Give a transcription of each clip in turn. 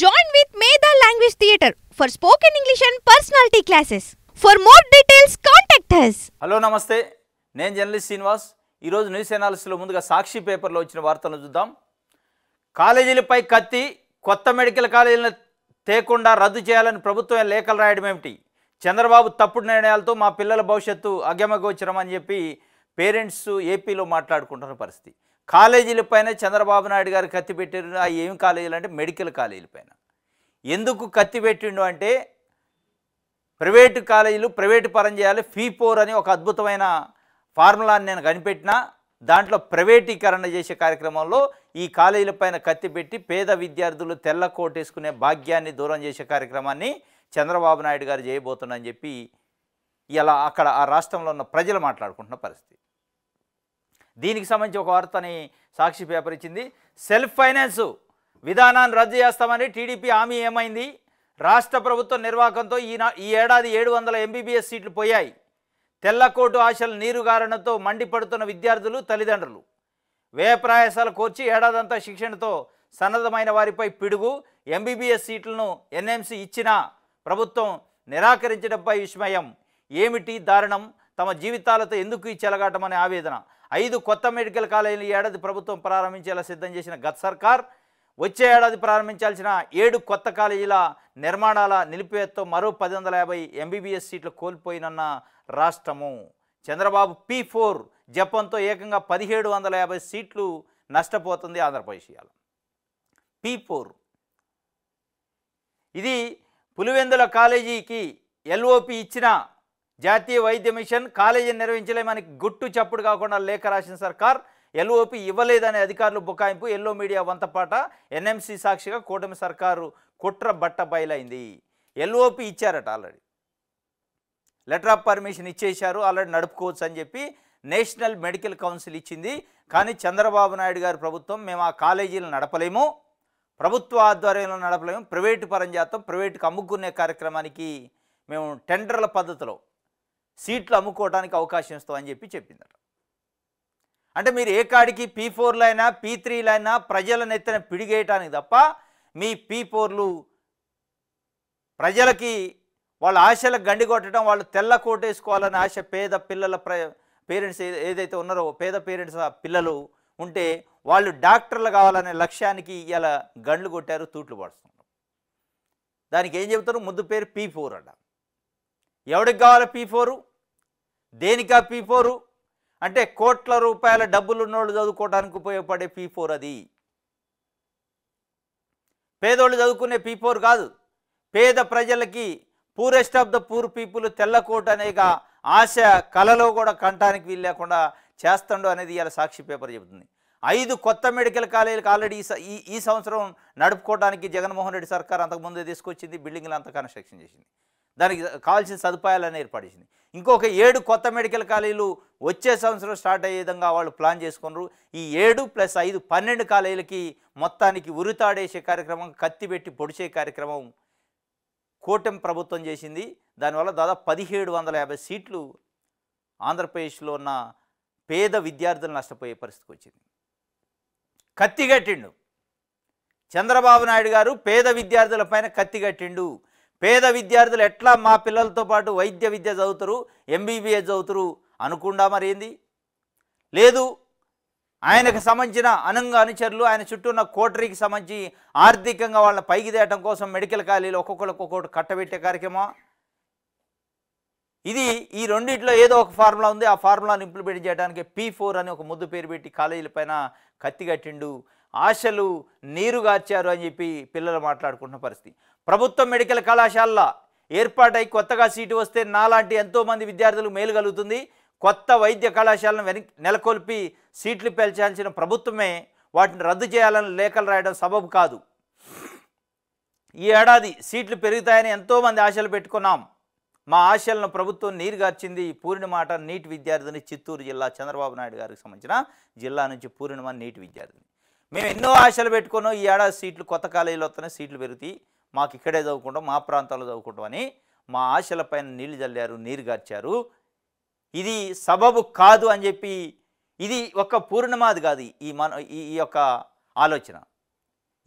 join with Medha language theatre for spoken English and personality classes for more details contact us hello నమస్తే నేను journalist Srinivas ఈరోజు news ఎనాలిసిస్లో ముందుగా సాక్షి పేపర్లో వచ్చిన వార్తలను చూద్దాం కాలేజీలపై కత్తి కొత్త మెడికల్ కాలేజీలను తేకుండా రద్దు చేయాలని ప్రభుత్వం లేఖలు రాయడం ఏమిటి చంద్రబాబు తప్పుడు నిర్ణయాలతో మా పిల్లల భవిష్యత్తు అగమగోచరం అని చెప్పి పేరెంట్స్ ఏపీలో మాట్లాడుకుంటున్న పరిస్థితి కాలేజీల పైన చంద్రబాబు నాయుడు గారు కత్తి పెట్టారు ఆ ఏం కాలేజీలు అంటే మెడికల్ కాలేజీల పైన ఎందుకు కత్తి పెట్టిండు అంటే ప్రైవేటు కాలేజీలు ప్రైవేటు పరం చేయాలి ఫీ ఫోర్ అని ఒక అద్భుతమైన ఫార్ములాని నేను కనిపెట్టిన దాంట్లో ప్రైవేటీకరణ చేసే కార్యక్రమంలో ఈ కాలేజీల కత్తి కత్తిపెట్టి పేద విద్యార్థులు తెల్ల కోటేసుకునే భాగ్యాన్ని దూరం చేసే కార్యక్రమాన్ని చంద్రబాబు నాయుడు గారు చేయబోతుందని చెప్పి ఇలా అక్కడ ఆ రాష్ట్రంలో ఉన్న ప్రజలు మాట్లాడుకుంటున్న పరిస్థితి దీనికి సంబంధించి ఒక వార్తని సాక్షి పేపర్ ఇచ్చింది సెల్ఫ్ ఫైనాన్స్ విధానాన్ని రద్దు చేస్తామని టీడీపీ హామీ ఏమైంది రాష్ట్ర ప్రభుత్వ నిర్వాహకంతో ఈ ఈ ఏడాది ఏడు వందల ఎంబీబీఎస్ సీట్లు పోయాయి తెల్లకోటు ఆశలు నీరుగారడంతో మండిపడుతున్న విద్యార్థులు తల్లిదండ్రులు వ్యయప్రాయాసాలు కోర్చి ఏడాదంతా శిక్షణతో సన్నద్ధమైన వారిపై పిడుగు ఎంబీబీఎస్ సీట్లను ఎన్ఎంసీ ఇచ్చినా ప్రభుత్వం నిరాకరించడంపై విస్మయం ఏమిటి దారుణం తమ జీవితాలతో ఎందుకు ఈ చెలగాటమనే ఆవేదన ఐదు కొత్త మెడికల్ కాలేజీలు ఏడాది ప్రభుత్వం ప్రారంభించేలా సిద్ధం చేసిన గత సర్కార్ వచ్చే ఏడాది ప్రారంభించాల్సిన ఏడు కొత్త కాలేజీల నిర్మాణాల నిలిపివేతతో మరో పది వందల యాభై ఎంబీబీఎస్ సీట్లు కోల్పోయినన్న రాష్ట్రము చంద్రబాబు పీ ఫోర్ జపాన్తో ఏకంగా పదిహేడు వందల యాభై సీట్లు నష్టపోతుంది ఆంధ్రప్రదేశ్ పి పీ ఫోర్ ఇది పులివెందుల కాలేజీకి ఎల్ఓపి ఇచ్చిన జాతీయ వైద్య మిషన్ కాలేజీని నిర్వహించలేమని గుట్టు చప్పుడు కాకుండా లేఖ రాసిన సర్కార్ ఎల్ఓపి ఇవ్వలేదనే అధికారులు బుకాయింపు ఎల్లో మీడియా వంతపాట ఎన్ఎంసీ సాక్షిగా కూటమి సర్కారు కుట్ర బట్ట బయలైంది ఎల్ఓపి ఇచ్చారట ఆల్రెడీ లెటర్ ఆఫ్ పర్మిషన్ ఇచ్చేశారు ఆల్రెడీ నడుపుకోవచ్చు అని చెప్పి నేషనల్ మెడికల్ కౌన్సిల్ ఇచ్చింది కానీ చంద్రబాబు నాయుడు గారి ప్రభుత్వం మేము ఆ కాలేజీలు నడపలేము ప్రభుత్వ ఆధ్వర్యంలో నడపలేము ప్రైవేటు పరం చేస్తాం ప్రైవేటుకు అమ్ముకునే కార్యక్రమానికి మేము టెండర్ల పద్ధతిలో సీట్లు అమ్ముకోవడానికి అవకాశం ఇస్తామని చెప్పి చెప్పిందట అంటే మీరు ఏ కాడికి పీ ఫోర్లైనా పీ త్రీలైనా ప్రజల నెత్తిన పిడిగేయటానికి తప్ప మీ పీ ఫోర్లు ప్రజలకి వాళ్ళ ఆశలకు గండి కొట్టడం వాళ్ళు తెల్ల కోటేసుకోవాలని ఆశ పేద పిల్లల పేరెంట్స్ ఏదైతే ఉన్నారో పేద పేరెంట్స్ పిల్లలు ఉంటే వాళ్ళు డాక్టర్లు కావాలనే లక్ష్యానికి ఇలా గండ్లు కొట్టారు తూట్లు పడుతున్నారు దానికి ఏం చెబుతారు ముద్దు పేరు పీ ఫోర్ అంట ఎవడికి కావాలి పీ ఫోరు దేనికా పీ ఫోరు అంటే కోట్ల రూపాయల డబ్బులు ఉన్నోళ్ళు చదువుకోవడానికి ఉపయోగపడే పీ ఫోర్ అది పేదోళ్ళు చదువుకునే పీ ఫోర్ కాదు పేద ప్రజలకి poorest of the poor people quote అనేక ఆశ కళలో కూడా కంటానికి వీలు లేకుండా చేస్తాడు అనేది ఇలా సాక్షి పేపర్ చెబుతుంది ఐదు కొత్త మెడికల్ కాలేజీలకు ఆల్రెడీ ఈ ఈ సంవత్సరం నడుపుకోవడానికి జగన్మోహన్ రెడ్డి సర్కార్ అంతకుముందే తీసుకొచ్చింది బిల్డింగ్లు అంతా కన్స్ట్రక్షన్ చేసింది దానికి కావాల్సిన సదుపాయాలని ఏర్పడింది ఇంకొక ఏడు కొత్త మెడికల్ కాలేజీలు వచ్చే సంవత్సరం స్టార్ట్ అయ్యే విధంగా వాళ్ళు ప్లాన్ చేసుకున్నారు ఈ ఏడు ప్లస్ ఐదు పన్నెండు కాలేజీలకి మొత్తానికి ఉరితాడేసే కార్యక్రమం కత్తి పెట్టి పొడిచే కార్యక్రమం కూటమి ప్రభుత్వం చేసింది దానివల్ల దాదాపు పదిహేడు వందల యాభై సీట్లు ఆంధ్రప్రదేశ్లో ఉన్న పేద విద్యార్థులు నష్టపోయే పరిస్థితికి వచ్చింది కత్తి కట్టిండు చంద్రబాబు నాయుడు గారు పేద విద్యార్థుల పైన కత్తి కట్టిండు పేద విద్యార్థులు ఎట్లా మా పిల్లలతో పాటు వైద్య విద్య చదువుతారు ఎంబీబీఎస్ చదువుతారు అనుకుండా మరేంది లేదు ఆయనకు సంబంధించిన అనంగ అనుచరులు ఆయన చుట్టూ ఉన్న కోటరీకి సంబంధించి ఆర్థికంగా వాళ్ళని పైకి తేయటం కోసం మెడికల్ కాలేజీలు ఒక్కొక్కరు ఒక్కొక్కటి కట్టబెట్టే కార్యక్రమం ఇది ఈ రెండింటిలో ఏదో ఒక ఫార్ములా ఉంది ఆ ఫార్ములాను ఇంప్లిమెంట్ చేయడానికి పీ ఫోర్ అని ఒక ముద్దు పేరు పెట్టి కాలేజీల పైన కత్తి కట్టిండు ఆశలు నీరుగార్చారు అని చెప్పి పిల్లలు మాట్లాడుకుంటున్న పరిస్థితి ప్రభుత్వ మెడికల్ కళాశాలలో ఏర్పాటై కొత్తగా సీటు వస్తే నాలాంటి ఎంతోమంది విద్యార్థులు మేలు కలుగుతుంది కొత్త వైద్య కళాశాలను వెనక్ నెలకొల్పి సీట్లు పెంచాల్సిన ప్రభుత్వమే వాటిని రద్దు చేయాలని లేఖలు రాయడం సబబు కాదు ఈ ఏడాది సీట్లు పెరుగుతాయని ఎంతోమంది ఆశలు పెట్టుకున్నాం మా ఆశలను ప్రభుత్వం నీరుగార్చింది పూర్ణిమాట నీటి విద్యార్థిని చిత్తూరు జిల్లా చంద్రబాబు నాయుడు గారికి సంబంధించిన జిల్లా నుంచి పూర్ణిమ నీటి విద్యార్థి మేము ఎన్నో ఆశలు పెట్టుకున్నాం ఈ ఏడాది సీట్లు కొత్త కాలేజీలో వస్తేనే సీట్లు పెరుగుతాయి మాకు ఇక్కడే చదువుకుంటాం మా ప్రాంతాల్లో చదువుకుంటాం అని మా ఆశలపైన నీళ్లు చల్లారు నీరు గార్చారు ఇది సబబు కాదు అని చెప్పి ఇది ఒక పూర్ణమాది కాదు ఈ మన ఈ యొక్క ఆలోచన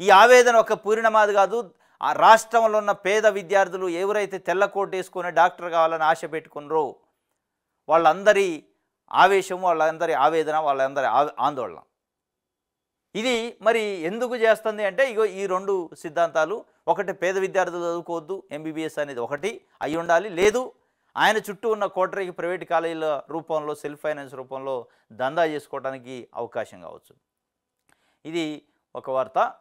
ఈ ఆవేదన ఒక పూర్ణమాది కాదు ఆ రాష్ట్రంలో ఉన్న పేద విద్యార్థులు ఎవరైతే తెల్ల కోట్ వేసుకొని డాక్టర్ కావాలని ఆశ పెట్టుకున్నారో వాళ్ళందరి ఆవేశం వాళ్ళందరి ఆవేదన వాళ్ళందరి ఆందోళన ఇది మరి ఎందుకు చేస్తుంది అంటే ఇగో ఈ రెండు సిద్ధాంతాలు ఒకటి పేద విద్యార్థులు చదువుకోవద్దు ఎంబీబీఎస్ అనేది ఒకటి అయి ఉండాలి లేదు ఆయన చుట్టూ ఉన్న కోటరీకి ప్రైవేట్ కాలేజీల రూపంలో సెల్ఫ్ ఫైనాన్స్ రూపంలో దందా చేసుకోవడానికి అవకాశం కావచ్చు ఇది ఒక వార్త